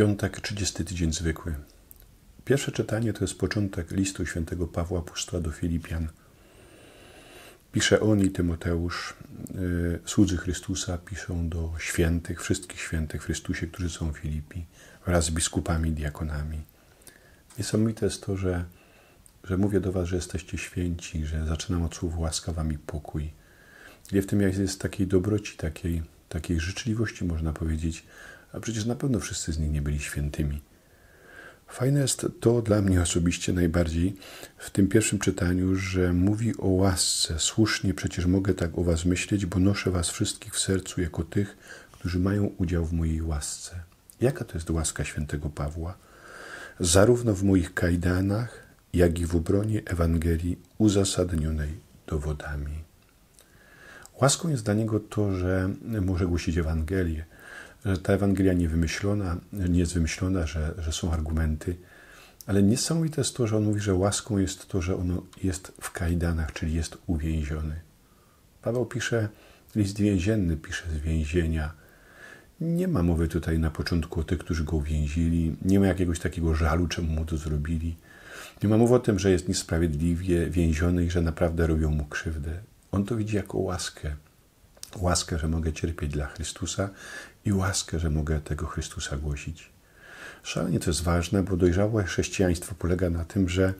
Piątek, 30 tydzień zwykły. Pierwsze czytanie to jest początek listu świętego Pawła Pusta do Filipian. Pisze on i Tymoteusz, y, słudzy Chrystusa, piszą do świętych, wszystkich świętych w Chrystusie, którzy są w Filipi, wraz z biskupami, diakonami. Niesamowite jest to, że, że mówię do was, że jesteście święci, że zaczynam od słów łaska wami pokój. I w tym jest takiej dobroci, takiej, takiej życzliwości, można powiedzieć, a przecież na pewno wszyscy z nich nie byli świętymi. Fajne jest to dla mnie osobiście najbardziej w tym pierwszym czytaniu, że mówi o łasce. Słusznie przecież mogę tak o Was myśleć, bo noszę Was wszystkich w sercu jako tych, którzy mają udział w mojej łasce. Jaka to jest łaska świętego Pawła? Zarówno w moich kajdanach, jak i w obronie Ewangelii uzasadnionej dowodami. Łaską jest dla niego to, że może głosić Ewangelię że ta Ewangelia nie, wymyślona, nie jest wymyślona, że, że są argumenty, ale niesamowite jest to, że on mówi, że łaską jest to, że on jest w kajdanach, czyli jest uwięziony. Paweł pisze, list więzienny pisze z więzienia. Nie ma mowy tutaj na początku o tych, którzy go uwięzili, nie ma jakiegoś takiego żalu, czemu mu to zrobili. Nie ma mowy o tym, że jest niesprawiedliwie więziony i że naprawdę robią mu krzywdę. On to widzi jako łaskę. Łaskę, że mogę cierpieć dla Chrystusa i łaskę, że mogę tego Chrystusa głosić. Szalenie to jest ważne, bo dojrzałe chrześcijaństwo polega na tym, że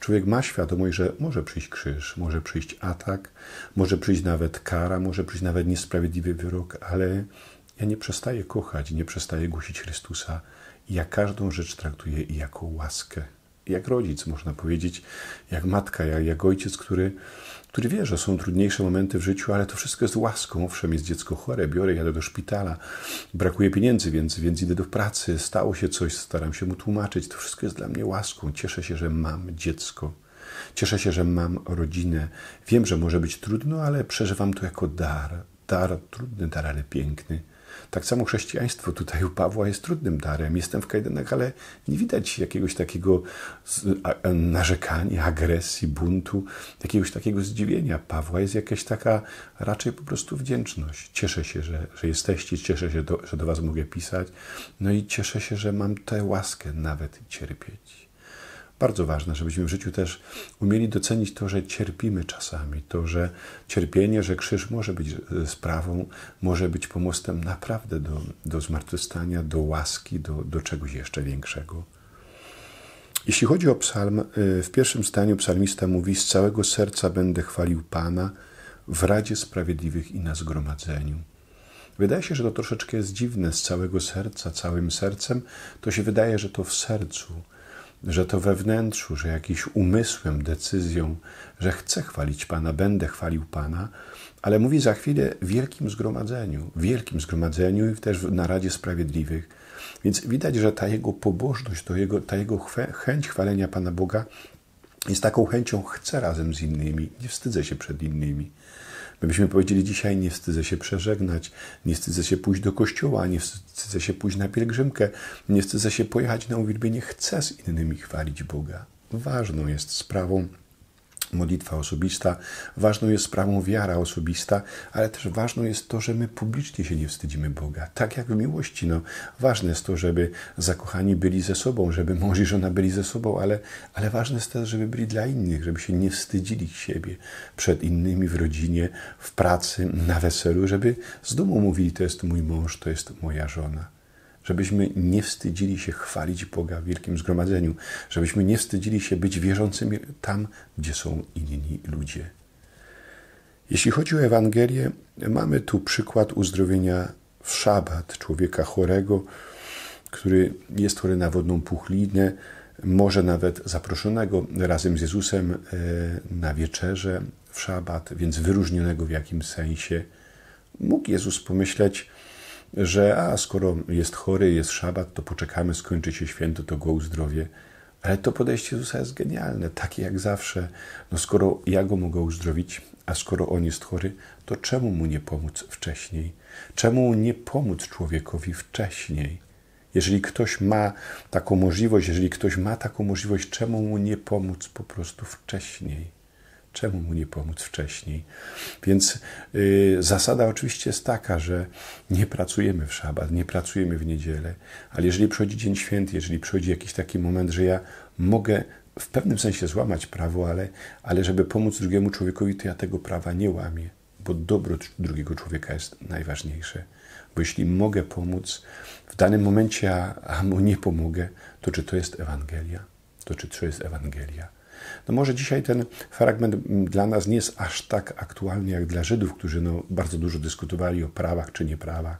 człowiek ma świadomość, że może przyjść krzyż, może przyjść atak, może przyjść nawet kara, może przyjść nawet niesprawiedliwy wyrok, ale ja nie przestaję kochać, nie przestaję głosić Chrystusa. Ja każdą rzecz traktuję jako łaskę jak rodzic, można powiedzieć, jak matka, jak, jak ojciec, który, który wie, że są trudniejsze momenty w życiu, ale to wszystko jest łaską. Owszem, jest dziecko chore, biorę, jadę do szpitala, brakuje pieniędzy, więc, więc idę do pracy, stało się coś, staram się mu tłumaczyć. To wszystko jest dla mnie łaską. Cieszę się, że mam dziecko. Cieszę się, że mam rodzinę. Wiem, że może być trudno, ale przeżywam to jako dar. Dar trudny, dar, ale piękny. Tak samo chrześcijaństwo tutaj u Pawła jest trudnym darem. Jestem w kajdanach, ale nie widać jakiegoś takiego narzekania, agresji, buntu, jakiegoś takiego zdziwienia Pawła. Jest jakaś taka raczej po prostu wdzięczność. Cieszę się, że, że jesteście, cieszę się, do, że do Was mogę pisać, no i cieszę się, że mam tę łaskę nawet cierpieć bardzo ważne, żebyśmy w życiu też umieli docenić to, że cierpimy czasami, to, że cierpienie, że krzyż może być e, sprawą, może być pomostem naprawdę do, do zmartwychwstania, do łaski, do, do czegoś jeszcze większego. Jeśli chodzi o psalm, e, w pierwszym stanie psalmista mówi: Z całego serca będę chwalił Pana w Radzie Sprawiedliwych i na zgromadzeniu. Wydaje się, że to troszeczkę jest dziwne z całego serca, całym sercem. To się wydaje, że to w sercu, że to we wnętrzu, że jakiś umysłem, decyzją, że chcę chwalić Pana, będę chwalił Pana, ale mówi za chwilę w wielkim zgromadzeniu, w wielkim zgromadzeniu i też na radzie Sprawiedliwych. Więc widać, że ta jego pobożność, to jego, ta jego chęć chwalenia Pana Boga jest taką chęcią chcę razem z innymi, nie wstydzę się przed innymi. Gdybyśmy powiedzieli dzisiaj, nie wstydzę się przeżegnać, nie wstydzę się pójść do kościoła, nie wstydzę się pójść na pielgrzymkę, nie wstydzę się pojechać na uwielbienie, chcę z innymi chwalić Boga. Ważną jest sprawą modlitwa osobista, ważną jest sprawą wiara osobista, ale też ważną jest to, że my publicznie się nie wstydzimy Boga. Tak jak w miłości, no, ważne jest to, żeby zakochani byli ze sobą, żeby mąż i żona byli ze sobą, ale, ale ważne jest też, żeby byli dla innych, żeby się nie wstydzili siebie przed innymi w rodzinie, w pracy, na weselu, żeby z domu mówili, to jest mój mąż, to jest moja żona żebyśmy nie wstydzili się chwalić Boga w wielkim zgromadzeniu, żebyśmy nie wstydzili się być wierzącymi tam, gdzie są inni ludzie. Jeśli chodzi o Ewangelię, mamy tu przykład uzdrowienia w szabat człowieka chorego, który jest chory na wodną puchlinę, może nawet zaproszonego razem z Jezusem e, na wieczerze w szabat, więc wyróżnionego w jakimś sensie. Mógł Jezus pomyśleć, że a skoro jest chory, jest szabat, to poczekamy, skończy się święto, to go uzdrowię. Ale to podejście Jezusa jest genialne, takie jak zawsze. No skoro ja go mogę uzdrowić, a skoro on jest chory, to czemu mu nie pomóc wcześniej? Czemu nie pomóc człowiekowi wcześniej? Jeżeli ktoś ma taką możliwość, jeżeli ktoś ma taką możliwość, czemu mu nie pomóc po prostu wcześniej? Czemu mu nie pomóc wcześniej? Więc y, zasada oczywiście jest taka, że nie pracujemy w szabat, nie pracujemy w niedzielę, ale jeżeli przychodzi Dzień Święty, jeżeli przychodzi jakiś taki moment, że ja mogę w pewnym sensie złamać prawo, ale, ale żeby pomóc drugiemu człowiekowi, to ja tego prawa nie łamię, bo dobro drugiego człowieka jest najważniejsze. Bo jeśli mogę pomóc w danym momencie, a, a mu nie pomogę, to czy to jest Ewangelia? To czy to jest Ewangelia? No może dzisiaj ten fragment mm, dla nas nie jest aż tak aktualny jak dla Żydów, którzy no bardzo dużo dyskutowali o prawach czy nieprawach,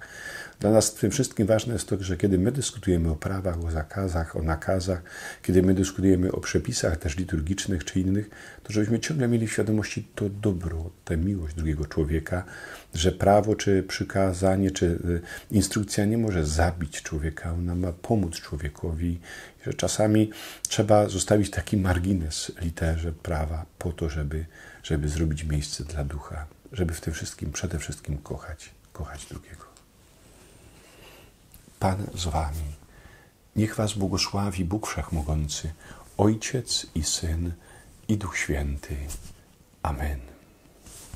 dla nas w tym wszystkim ważne jest to, że kiedy my dyskutujemy o prawach, o zakazach, o nakazach, kiedy my dyskutujemy o przepisach też liturgicznych czy innych, to żebyśmy ciągle mieli w świadomości to dobro, tę miłość drugiego człowieka, że prawo czy przykazanie czy y, instrukcja nie może zabić człowieka, ona ma pomóc człowiekowi, że czasami trzeba zostawić taki margines literze prawa po to, żeby, żeby zrobić miejsce dla ducha, żeby w tym wszystkim przede wszystkim kochać, kochać drugiego. Pan z Wami. Niech Was błogosławi Bóg Wszechmogący, Ojciec i Syn i Duch Święty. Amen.